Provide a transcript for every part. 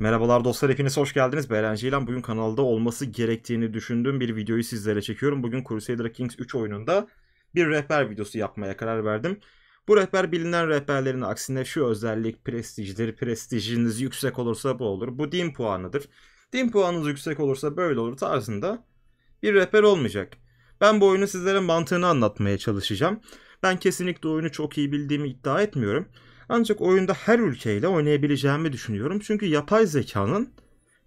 Merhabalar dostlar hepiniz hoş geldiniz. Berenci ile bugün kanalda olması gerektiğini düşündüğüm bir videoyu sizlere çekiyorum. Bugün Crusader Kings 3 oyununda bir rehber videosu yapmaya karar verdim. Bu rehber bilinen rehberlerin aksine şu özellik prestijdir. Prestijiniz yüksek olursa bu olur. Bu din puanıdır. Din puanınız yüksek olursa böyle olur tarzında bir rehber olmayacak. Ben bu oyunu sizlere mantığını anlatmaya çalışacağım. Ben kesinlikle oyunu çok iyi bildiğimi iddia etmiyorum. Ancak oyunda her ülkeyle oynayabileceğimi düşünüyorum. Çünkü yapay zekanın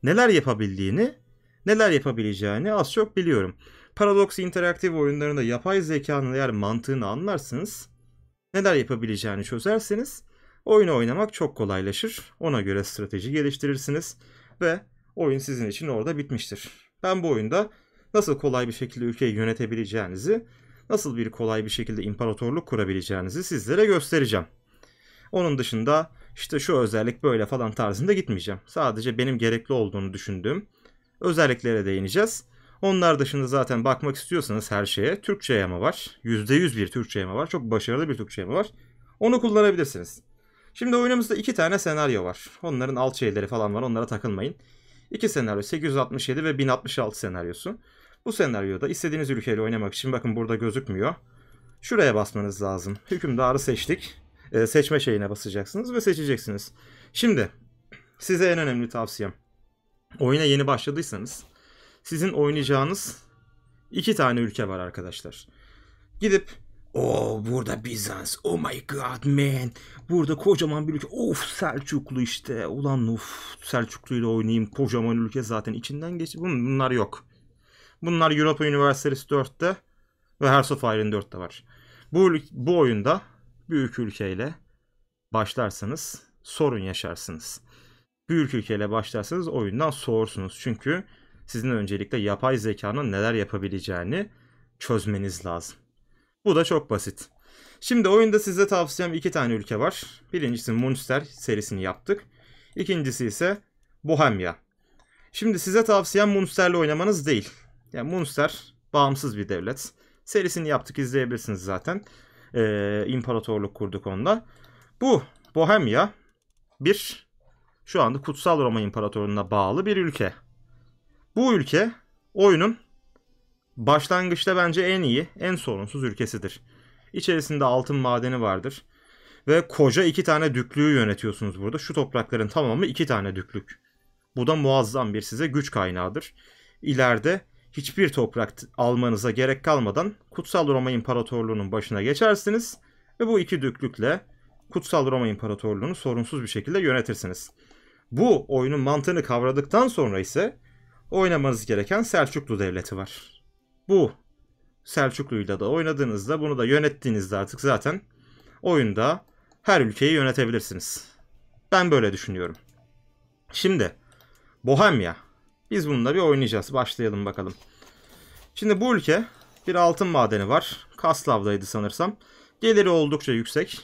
neler yapabildiğini, neler yapabileceğini az çok biliyorum. Paradox interaktif oyunlarında yapay zekanın eğer mantığını anlarsınız, neler yapabileceğini çözerseniz oyunu oynamak çok kolaylaşır. Ona göre strateji geliştirirsiniz ve oyun sizin için orada bitmiştir. Ben bu oyunda nasıl kolay bir şekilde ülkeyi yönetebileceğinizi, nasıl bir kolay bir şekilde imparatorluk kurabileceğinizi sizlere göstereceğim. Onun dışında işte şu özellik böyle falan tarzında gitmeyeceğim. Sadece benim gerekli olduğunu düşündüğüm özelliklere değineceğiz. Onlar dışında zaten bakmak istiyorsanız her şeye Türkçe yama var. %100 bir Türkçe yama var. Çok başarılı bir Türkçe yama var. Onu kullanabilirsiniz. Şimdi oyunumuzda iki tane senaryo var. Onların alt şeyleri falan var. Onlara takılmayın. İki senaryo 867 ve 1066 senaryosu. Bu senaryoda istediğiniz ülkeyle oynamak için bakın burada gözükmüyor. Şuraya basmanız lazım. Hükümdarı seçtik. E, seçme şeyine basacaksınız ve seçeceksiniz. Şimdi size en önemli tavsiyem. Oyuna yeni başladıysanız sizin oynayacağınız iki tane ülke var arkadaşlar. Gidip o burada Bizans. Oh my god man. Burada kocaman bir ülke. Of Selçuklu işte. Ulan of Selçuklu ile oynayayım. Kocaman ülke zaten içinden geçti. Bunlar yok. Bunlar Europa Universalis 4'te ve Hearts of Iron 4'te var. Bu, bu oyunda büyük ülkeyle başlarsanız sorun yaşarsınız. Büyük ülkeyle başlarsanız oyundan soğursunuz. Çünkü sizin öncelikle yapay zekanın neler yapabileceğini çözmeniz lazım. Bu da çok basit. Şimdi oyunda size tavsiyem iki tane ülke var. Birincisi Munster serisini yaptık. İkincisi ise Bohemia. Şimdi size tavsiyem Munster'le oynamanız değil. Yani Munster bağımsız bir devlet. Serisini yaptık izleyebilirsiniz zaten e, imparatorluk kurduk onda. Bu Bohemia bir şu anda Kutsal Roma İmparatorluğu'na bağlı bir ülke. Bu ülke oyunun başlangıçta bence en iyi, en sorunsuz ülkesidir. İçerisinde altın madeni vardır. Ve koca iki tane düklüğü yönetiyorsunuz burada. Şu toprakların tamamı iki tane düklük. Bu da muazzam bir size güç kaynağıdır. İleride hiçbir toprak almanıza gerek kalmadan Kutsal Roma İmparatorluğu'nun başına geçersiniz ve bu iki düklükle Kutsal Roma İmparatorluğu'nu sorunsuz bir şekilde yönetirsiniz. Bu oyunun mantığını kavradıktan sonra ise oynamanız gereken Selçuklu Devleti var. Bu Selçuklu'yla da oynadığınızda bunu da yönettiğinizde artık zaten oyunda her ülkeyi yönetebilirsiniz. Ben böyle düşünüyorum. Şimdi Bohemia. Biz bununla bir oynayacağız. Başlayalım bakalım. Şimdi bu ülke bir altın madeni var. Kaslav'daydı sanırsam. Geliri oldukça yüksek.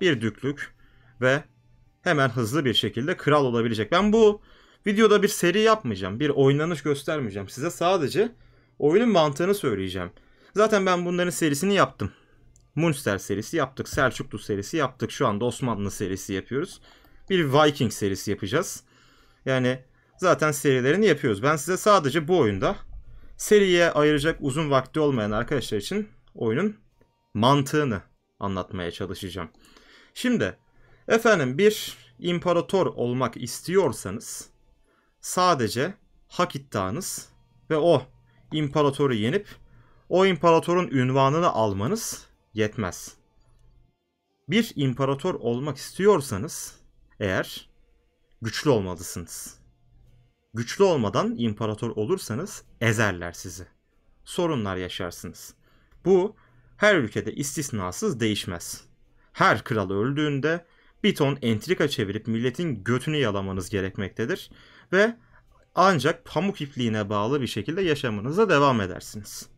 Bir düklük ve hemen hızlı bir şekilde kral olabilecek. Ben bu videoda bir seri yapmayacağım. Bir oynanış göstermeyeceğim. Size sadece oyunun mantığını söyleyeceğim. Zaten ben bunların serisini yaptım. Munster serisi yaptık. Selçuklu serisi yaptık. Şu anda Osmanlı serisi yapıyoruz. Bir Viking serisi yapacağız. Yani zaten serilerini yapıyoruz. Ben size sadece bu oyunda seriye ayıracak uzun vakti olmayan arkadaşlar için oyunun mantığını anlatmaya çalışacağım. Şimdi efendim bir imparator olmak istiyorsanız sadece hak iddianız ve o imparatoru yenip o imparatorun ünvanını almanız yetmez. Bir imparator olmak istiyorsanız eğer güçlü olmalısınız. Güçlü olmadan imparator olursanız ezerler sizi. Sorunlar yaşarsınız. Bu her ülkede istisnasız değişmez. Her kral öldüğünde bir ton entrika çevirip milletin götünü yalamanız gerekmektedir ve ancak pamuk ipliğine bağlı bir şekilde yaşamınıza devam edersiniz.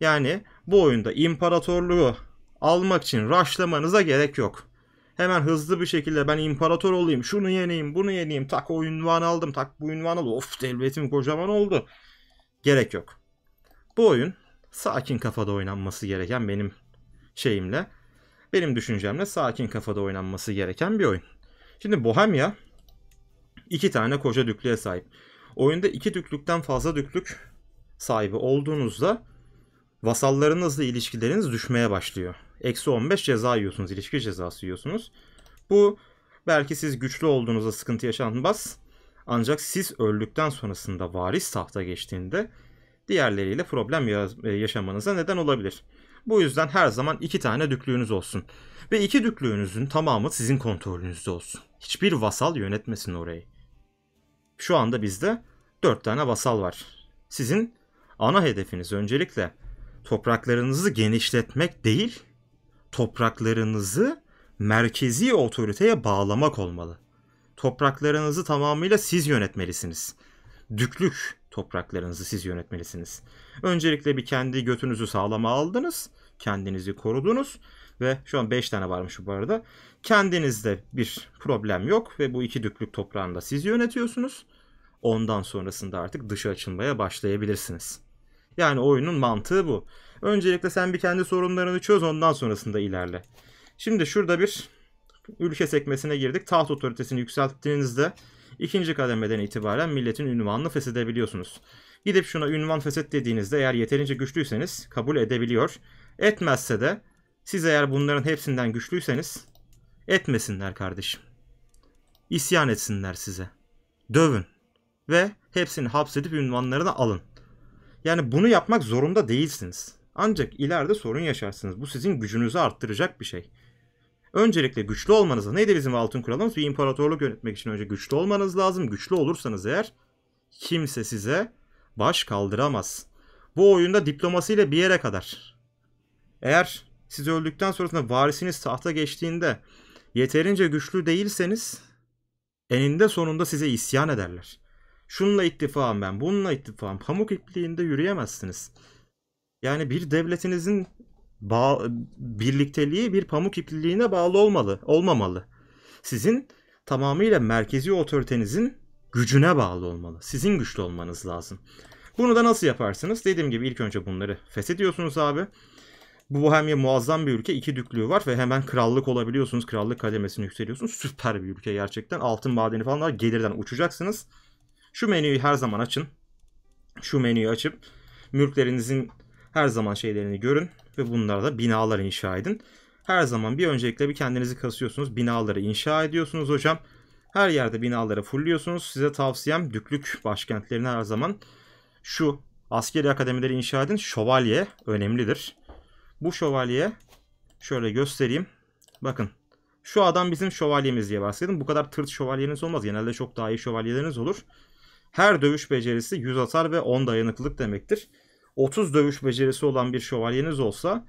Yani bu oyunda imparatorluğu almak için raşlamanıza gerek yok. Hemen hızlı bir şekilde ben imparator olayım. Şunu yeneyim, bunu yeneyim. Tak o ünvanı aldım, tak bu ünvanı aldım. Of devletim kocaman oldu. Gerek yok. Bu oyun sakin kafada oynanması gereken benim şeyimle, benim düşüncemle sakin kafada oynanması gereken bir oyun. Şimdi Bohemia iki tane koca düklüğe sahip. Oyunda iki düklükten fazla düklük sahibi olduğunuzda vasallarınızla ilişkileriniz düşmeye başlıyor eksi 15 ceza yiyorsunuz. ilişki cezası yiyorsunuz. Bu belki siz güçlü olduğunuzda sıkıntı yaşanmaz. Ancak siz öldükten sonrasında varis tahta geçtiğinde diğerleriyle problem e, yaşamanıza neden olabilir. Bu yüzden her zaman iki tane düklüğünüz olsun. Ve iki düklüğünüzün tamamı sizin kontrolünüzde olsun. Hiçbir vasal yönetmesin orayı. Şu anda bizde dört tane vasal var. Sizin ana hedefiniz öncelikle topraklarınızı genişletmek değil, topraklarınızı merkezi otoriteye bağlamak olmalı. Topraklarınızı tamamıyla siz yönetmelisiniz. Düklük topraklarınızı siz yönetmelisiniz. Öncelikle bir kendi götünüzü sağlama aldınız. Kendinizi korudunuz ve şu an 5 tane varmış bu arada. Kendinizde bir problem yok ve bu iki düklük toprağını da siz yönetiyorsunuz. Ondan sonrasında artık dışa açılmaya başlayabilirsiniz. Yani oyunun mantığı bu. Öncelikle sen bir kendi sorunlarını çöz ondan sonrasında ilerle. Şimdi şurada bir ülke sekmesine girdik. Taht otoritesini yükselttiğinizde ikinci kademeden itibaren milletin ünvanını feshedebiliyorsunuz. Gidip şuna ünvan feshet dediğinizde eğer yeterince güçlüyseniz kabul edebiliyor. Etmezse de siz eğer bunların hepsinden güçlüyseniz etmesinler kardeşim. İsyan etsinler size. Dövün ve hepsini hapsedip ünvanlarını alın. Yani bunu yapmak zorunda değilsiniz. Ancak ileride sorun yaşarsınız. Bu sizin gücünüzü arttıracak bir şey. Öncelikle güçlü olmanız neydi bizim altın kuralımız? Bir imparatorluk yönetmek için önce güçlü olmanız lazım. Güçlü olursanız eğer kimse size baş kaldıramaz. Bu oyunda diplomasiyle bir yere kadar. Eğer siz öldükten sonrasında varisiniz tahta geçtiğinde yeterince güçlü değilseniz eninde sonunda size isyan ederler. Şununla ittifam ben, bununla ittifam. Pamuk ipliğinde yürüyemezsiniz. Yani bir devletinizin bağ, birlikteliği bir pamuk ipliğine bağlı olmalı, olmamalı. Sizin tamamıyla merkezi otoritenizin gücüne bağlı olmalı. Sizin güçlü olmanız lazım. Bunu da nasıl yaparsınız? Dediğim gibi ilk önce bunları feshediyorsunuz abi. Bu Bohemya muazzam bir ülke. iki düklüğü var ve hemen krallık olabiliyorsunuz. Krallık kademesini yükseliyorsunuz. Süper bir ülke gerçekten. Altın madeni falan var. Gelirden uçacaksınız. Şu menüyü her zaman açın. Şu menüyü açıp mülklerinizin her zaman şeylerini görün ve bunlara da binalar inşa edin. Her zaman bir öncelikle bir kendinizi kasıyorsunuz. Binaları inşa ediyorsunuz hocam. Her yerde binaları fulluyorsunuz. Size tavsiyem düklük başkentlerine her zaman şu askeri akademileri inşa edin. Şövalye önemlidir. Bu şövalye şöyle göstereyim. Bakın şu adam bizim şövalyemiz diye bahsedin. Bu kadar tırt şövalyeniz olmaz. Genelde çok daha iyi şövalyeleriniz olur. Her dövüş becerisi 100 atar ve 10 dayanıklılık demektir. 30 dövüş becerisi olan bir şövalyeniz olsa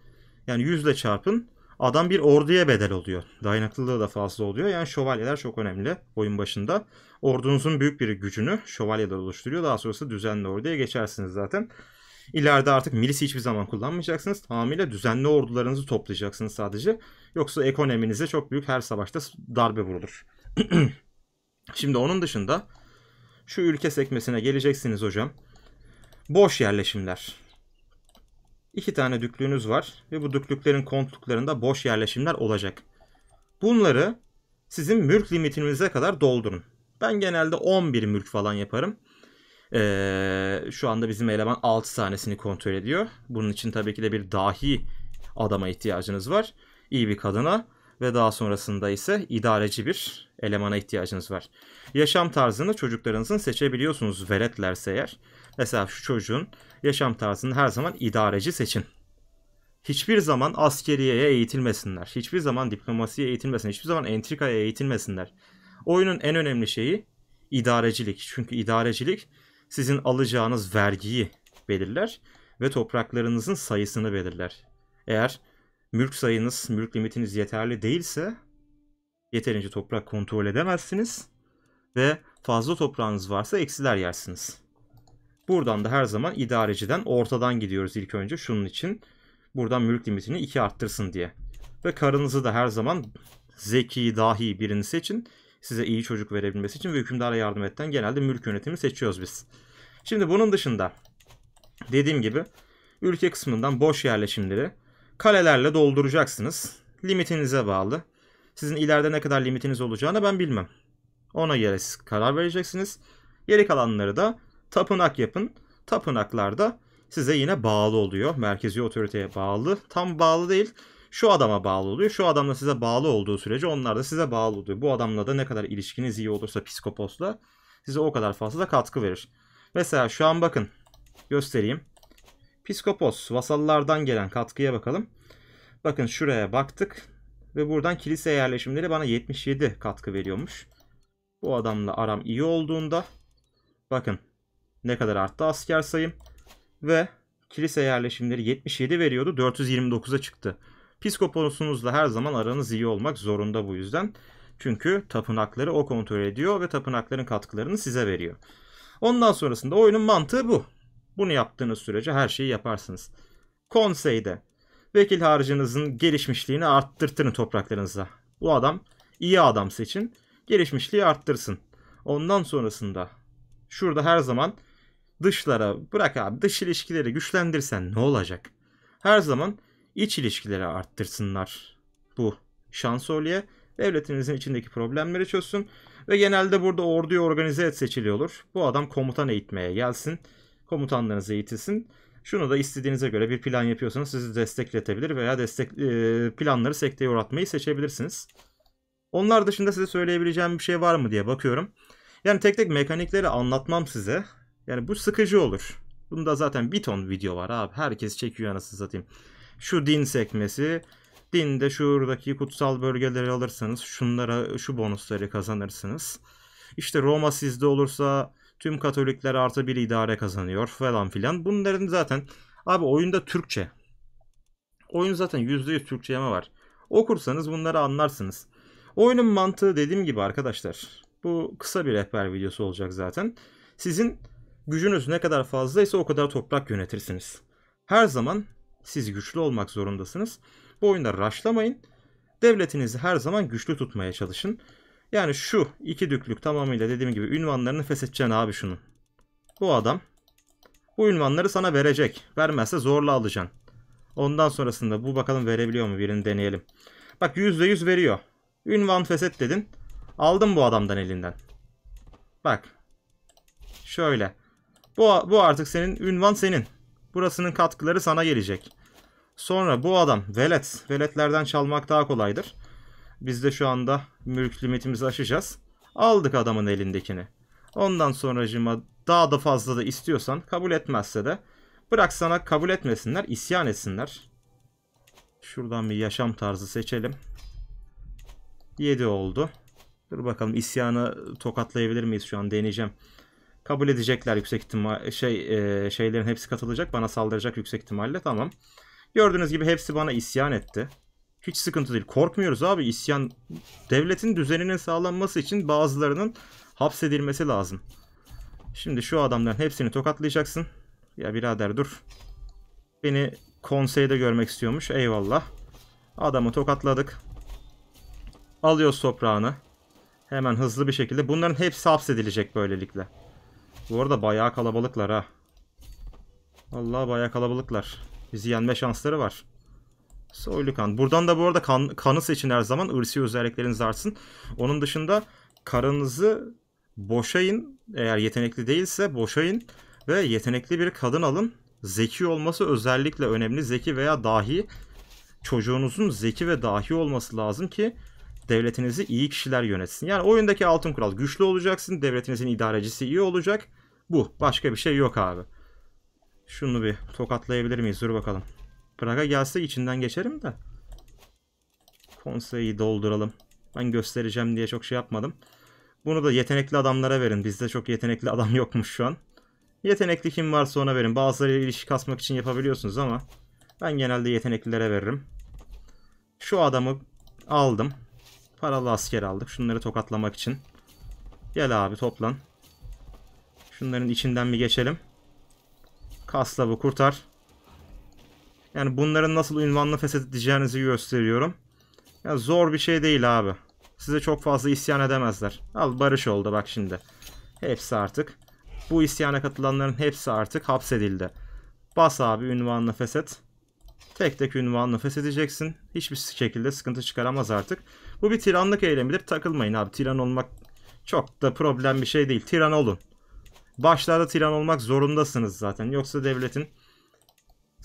yani 100 ile çarpın adam bir orduya bedel oluyor. Dayanıklılığı da fazla oluyor. Yani şövalyeler çok önemli oyun başında. Ordunuzun büyük bir gücünü şövalyeler oluşturuyor. Daha sonrası düzenli orduya geçersiniz zaten. İleride artık milisi hiçbir zaman kullanmayacaksınız. Tamamıyla düzenli ordularınızı toplayacaksınız sadece. Yoksa ekonominize çok büyük her savaşta darbe vurulur. Şimdi onun dışında şu ülke sekmesine geleceksiniz hocam. Boş yerleşimler. İki tane düklüğünüz var ve bu düklüklerin kontluklarında boş yerleşimler olacak. Bunları sizin mülk limitinize kadar doldurun. Ben genelde 11 mülk falan yaparım. Ee, şu anda bizim eleman 6 tanesini kontrol ediyor. Bunun için tabii ki de bir dahi adama ihtiyacınız var. İyi bir kadına ve daha sonrasında ise idareci bir elemana ihtiyacınız var. Yaşam tarzını çocuklarınızın seçebiliyorsunuz veletlerse eğer. Mesela şu çocuğun yaşam tarzını her zaman idareci seçin. Hiçbir zaman askeriyeye eğitilmesinler. Hiçbir zaman diplomasiye eğitilmesinler. Hiçbir zaman entrikaya eğitilmesinler. Oyunun en önemli şeyi idarecilik. Çünkü idarecilik sizin alacağınız vergiyi belirler ve topraklarınızın sayısını belirler. Eğer mülk sayınız, mülk limitiniz yeterli değilse yeterince toprak kontrol edemezsiniz ve fazla toprağınız varsa eksiler yersiniz. Buradan da her zaman idareciden ortadan gidiyoruz ilk önce şunun için. Buradan mülk limitini 2 arttırsın diye. Ve karınızı da her zaman zeki, dahi birini seçin. Size iyi çocuk verebilmesi için ve hükümdara yardım etten genelde mülk yönetimi seçiyoruz biz. Şimdi bunun dışında dediğim gibi ülke kısmından boş yerleşimleri kalelerle dolduracaksınız. Limitinize bağlı. Sizin ileride ne kadar limitiniz olacağını ben bilmem. Ona göre karar vereceksiniz. Geri kalanları da tapınak yapın. Tapınaklar da size yine bağlı oluyor. Merkezi otoriteye bağlı. Tam bağlı değil. Şu adama bağlı oluyor. Şu adamla size bağlı olduğu sürece onlar da size bağlı oluyor. Bu adamla da ne kadar ilişkiniz iyi olursa psikoposla size o kadar fazla da katkı verir. Mesela şu an bakın göstereyim. Piskopos vasallardan gelen katkıya bakalım. Bakın şuraya baktık ve buradan kilise yerleşimleri bana 77 katkı veriyormuş. Bu adamla aram iyi olduğunda bakın ne kadar arttı asker sayım ve kilise yerleşimleri 77 veriyordu 429'a çıktı. Piskoposunuzla her zaman aranız iyi olmak zorunda bu yüzden. Çünkü tapınakları o kontrol ediyor ve tapınakların katkılarını size veriyor. Ondan sonrasında oyunun mantığı bu. Bunu yaptığınız sürece her şeyi yaparsınız. Konseyde vekil harcınızın gelişmişliğini arttırtın topraklarınıza. Bu adam iyi adam seçin. Gelişmişliği arttırsın. Ondan sonrasında şurada her zaman dışlara bırak abi dış ilişkileri güçlendirsen ne olacak? Her zaman iç ilişkileri arttırsınlar. Bu şansölye devletinizin içindeki problemleri çözsün ve genelde burada orduyu organize et seçili olur. Bu adam komutan eğitmeye gelsin komutanlarınız eğitilsin. Şunu da istediğinize göre bir plan yapıyorsanız sizi destekletebilir veya destek e, planları sekteye uğratmayı seçebilirsiniz. Onlar dışında size söyleyebileceğim bir şey var mı diye bakıyorum. Yani tek tek mekanikleri anlatmam size. Yani bu sıkıcı olur. Bunda zaten bir ton video var abi. Herkes çekiyor anasını satayım. Şu din sekmesi. Dinde şuradaki kutsal bölgeleri alırsanız şunlara şu bonusları kazanırsınız. İşte Roma sizde olursa Tüm Katolikler artı bir idare kazanıyor falan filan. Bunların zaten abi oyunda Türkçe. Oyun zaten %100 yeme var. Okursanız bunları anlarsınız. Oyunun mantığı dediğim gibi arkadaşlar. Bu kısa bir rehber videosu olacak zaten. Sizin gücünüz ne kadar fazlaysa o kadar toprak yönetirsiniz. Her zaman siz güçlü olmak zorundasınız. Bu oyunda raşlamayın. Devletinizi her zaman güçlü tutmaya çalışın. Yani şu iki düklük tamamıyla dediğim gibi ünvanlarını feshedeceksin abi şunun. Bu adam bu ünvanları sana verecek. Vermezse zorla alacaksın. Ondan sonrasında bu bakalım verebiliyor mu birini deneyelim. Bak %100 veriyor. Ünvan feset dedin. Aldım bu adamdan elinden. Bak. Şöyle. Bu, bu artık senin ünvan senin. Burasının katkıları sana gelecek. Sonra bu adam velet. Veletlerden çalmak daha kolaydır. Biz de şu anda mülk limitimizi aşacağız. Aldık adamın elindekini. Ondan sonracıma daha da fazla da istiyorsan kabul etmezse de bırak sana kabul etmesinler, isyan etsinler. Şuradan bir yaşam tarzı seçelim. 7 oldu. Dur bakalım isyanı tokatlayabilir miyiz şu an deneyeceğim. Kabul edecekler yüksek ihtimal şey e, şeylerin hepsi katılacak bana saldıracak yüksek ihtimalle tamam. Gördüğünüz gibi hepsi bana isyan etti. Hiç sıkıntı değil. Korkmuyoruz abi İsyan Devletin düzeninin sağlanması için bazılarının hapsedilmesi lazım. Şimdi şu adamların hepsini tokatlayacaksın. Ya birader dur. Beni konseyde görmek istiyormuş. Eyvallah. Adamı tokatladık. Alıyoruz toprağını. Hemen hızlı bir şekilde. Bunların hepsi hapsedilecek böylelikle. Bu arada bayağı kalabalıklar ha. Vallahi bayağı kalabalıklar. Bizi yenme şansları var. Soylu kan. Buradan da bu arada kan, kanı seçin her zaman. Irsi özellikleriniz artsın. Onun dışında karınızı boşayın. Eğer yetenekli değilse boşayın. Ve yetenekli bir kadın alın. Zeki olması özellikle önemli. Zeki veya dahi çocuğunuzun zeki ve dahi olması lazım ki devletinizi iyi kişiler yönetsin. Yani oyundaki altın kural güçlü olacaksın. Devletinizin idarecisi iyi olacak. Bu. Başka bir şey yok abi. Şunu bir tokatlayabilir miyiz? Dur bakalım. Praga gelse içinden geçerim de. Fonse'yi dolduralım. Ben göstereceğim diye çok şey yapmadım. Bunu da yetenekli adamlara verin. Bizde çok yetenekli adam yokmuş şu an. Yetenekli kim varsa ona verin. Bazıları ilişki kasmak için yapabiliyorsunuz ama ben genelde yeteneklilere veririm. Şu adamı aldım. Paralı asker aldık. Şunları tokatlamak için. Gel abi toplan. Şunların içinden bir geçelim. bu kurtar. Yani bunların nasıl ünvanla feshedeceğinizi gösteriyorum. Ya zor bir şey değil abi. Size çok fazla isyan edemezler. Al barış oldu bak şimdi. Hepsi artık. Bu isyana katılanların hepsi artık hapsedildi. Bas abi ünvanla feshet. Tek tek ünvanını feshedeceksin. Hiçbir şekilde sıkıntı çıkaramaz artık. Bu bir tiranlık eylemidir. Takılmayın abi. Tiran olmak çok da problem bir şey değil. Tiran olun. Başlarda tiran olmak zorundasınız zaten. Yoksa devletin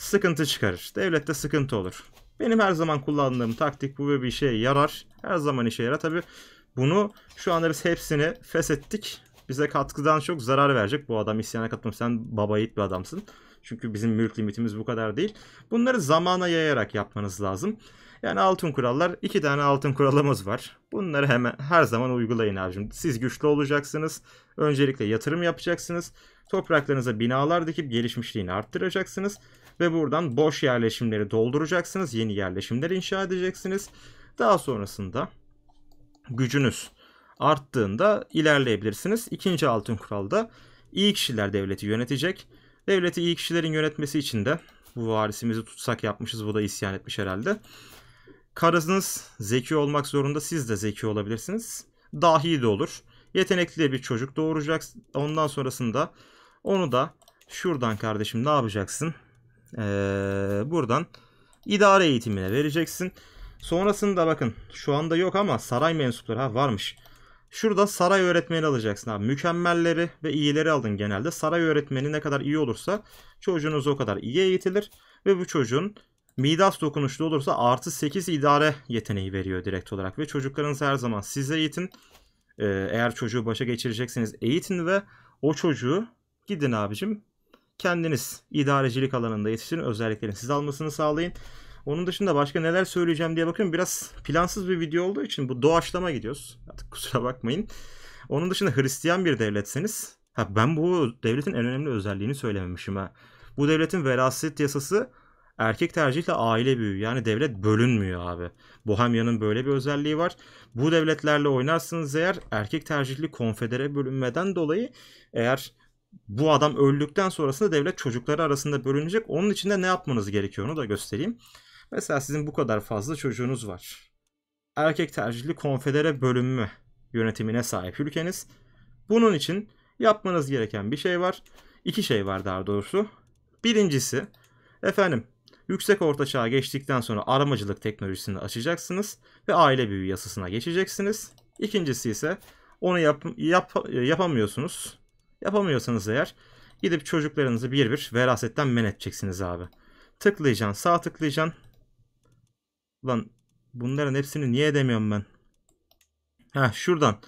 sıkıntı çıkarır. Devlette sıkıntı olur. Benim her zaman kullandığım taktik bu ve bir işe yarar. Her zaman işe yarar. Tabi bunu şu anda biz hepsini feshettik. Bize katkıdan çok zarar verecek. Bu adam isyana katılmış. Sen baba yiğit bir adamsın. Çünkü bizim mülk limitimiz bu kadar değil. Bunları zamana yayarak yapmanız lazım. Yani altın kurallar, iki tane altın kuralımız var. Bunları hemen her zaman uygulayın abicim. Siz güçlü olacaksınız. Öncelikle yatırım yapacaksınız. Topraklarınıza binalar dikip gelişmişliğini arttıracaksınız ve buradan boş yerleşimleri dolduracaksınız. Yeni yerleşimler inşa edeceksiniz. Daha sonrasında gücünüz arttığında ilerleyebilirsiniz. İkinci altın kuralda iyi kişiler devleti yönetecek. Devleti iyi kişilerin yönetmesi için de bu varisimizi tutsak yapmışız bu da isyan etmiş herhalde. Karınız zeki olmak zorunda siz de zeki olabilirsiniz. Dahi de olur. Yetenekli bir çocuk doğuracaksın. Ondan sonrasında onu da şuradan kardeşim ne yapacaksın? Ee, buradan idare eğitimine vereceksin. Sonrasında bakın şu anda yok ama saray mensupları ha varmış. Şurada saray öğretmeni alacaksın abi. Mükemmelleri ve iyileri aldın genelde. Saray öğretmeni ne kadar iyi olursa çocuğunuz o kadar iyi eğitilir. Ve bu çocuğun Midas dokunuşlu olursa artı 8 idare yeteneği veriyor direkt olarak. Ve çocuklarınız her zaman siz eğitin. Ee, eğer çocuğu başa geçirecekseniz eğitin ve o çocuğu gidin abicim kendiniz idarecilik alanında yetiştirin. Özelliklerini siz almasını sağlayın. Onun dışında başka neler söyleyeceğim diye bakıyorum. Biraz plansız bir video olduğu için bu doğaçlama gidiyoruz. Artık kusura bakmayın. Onun dışında Hristiyan bir devletseniz. Ha ben bu devletin en önemli özelliğini söylememişim ha. Bu devletin veraset yasası erkek tercihle aile büyüğü. Yani devlet bölünmüyor abi. Bohemya'nın böyle bir özelliği var. Bu devletlerle oynarsınız eğer erkek tercihli konfedere bölünmeden dolayı eğer bu adam öldükten sonrasında devlet çocukları arasında bölünecek. Onun için de ne yapmanız gerekiyor onu da göstereyim. Mesela sizin bu kadar fazla çocuğunuz var. Erkek tercihli konfedere bölünme yönetimine sahip ülkeniz. Bunun için yapmanız gereken bir şey var. İki şey var daha doğrusu. Birincisi efendim yüksek orta çağa geçtikten sonra aramacılık teknolojisini açacaksınız ve aile büyü yasasına geçeceksiniz. İkincisi ise onu yap, yap, yapamıyorsunuz. Yapamıyorsanız eğer gidip çocuklarınızı bir bir verasetten men edeceksiniz abi. Tıklayacaksın sağ tıklayacaksın. Ulan bunların hepsini niye edemiyorum ben? Ha şuradan.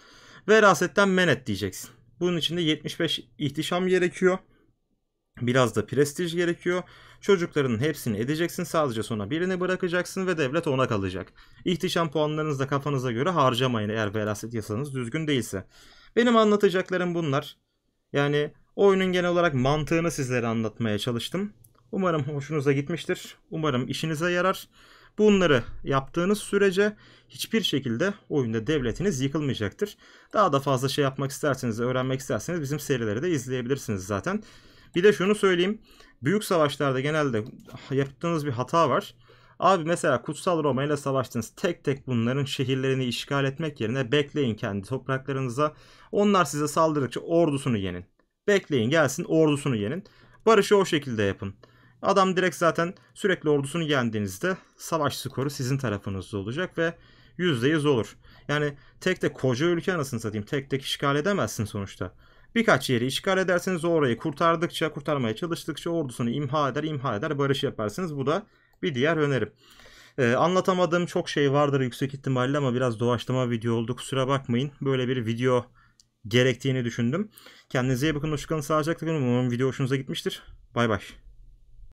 Verasetten men et diyeceksin. Bunun için de 75 ihtişam gerekiyor. Biraz da prestij gerekiyor. Çocukların hepsini edeceksin. Sadece sonra birini bırakacaksın ve devlet ona kalacak. İhtişam puanlarınızı da kafanıza göre harcamayın eğer veraset yasanız düzgün değilse. Benim anlatacaklarım bunlar. Yani oyunun genel olarak mantığını sizlere anlatmaya çalıştım. Umarım hoşunuza gitmiştir. Umarım işinize yarar. Bunları yaptığınız sürece hiçbir şekilde oyunda devletiniz yıkılmayacaktır. Daha da fazla şey yapmak isterseniz, öğrenmek isterseniz bizim serileri de izleyebilirsiniz zaten. Bir de şunu söyleyeyim. Büyük savaşlarda genelde yaptığınız bir hata var. Abi mesela Kutsal Roma ile savaştınız. Tek tek bunların şehirlerini işgal etmek yerine bekleyin kendi topraklarınıza. Onlar size saldırdıkça ordusunu yenin. Bekleyin gelsin ordusunu yenin. Barışı o şekilde yapın. Adam direkt zaten sürekli ordusunu yendiğinizde savaş skoru sizin tarafınızda olacak ve yüzde yüz olur. Yani tek de koca ülke anasını satayım. Tek tek işgal edemezsin sonuçta. Birkaç yeri işgal ederseniz orayı kurtardıkça, kurtarmaya çalıştıkça ordusunu imha eder, imha eder, barış yaparsınız. Bu da bir diğer önerim. Ee, anlatamadığım çok şey vardır yüksek ihtimalle ama biraz doğaçlama video oldu. Kusura bakmayın. Böyle bir video gerektiğini düşündüm. Kendinize iyi bakın. Hoşçakalın. Sağlıcakla kalın. Umarım video hoşunuza gitmiştir. Bay bay.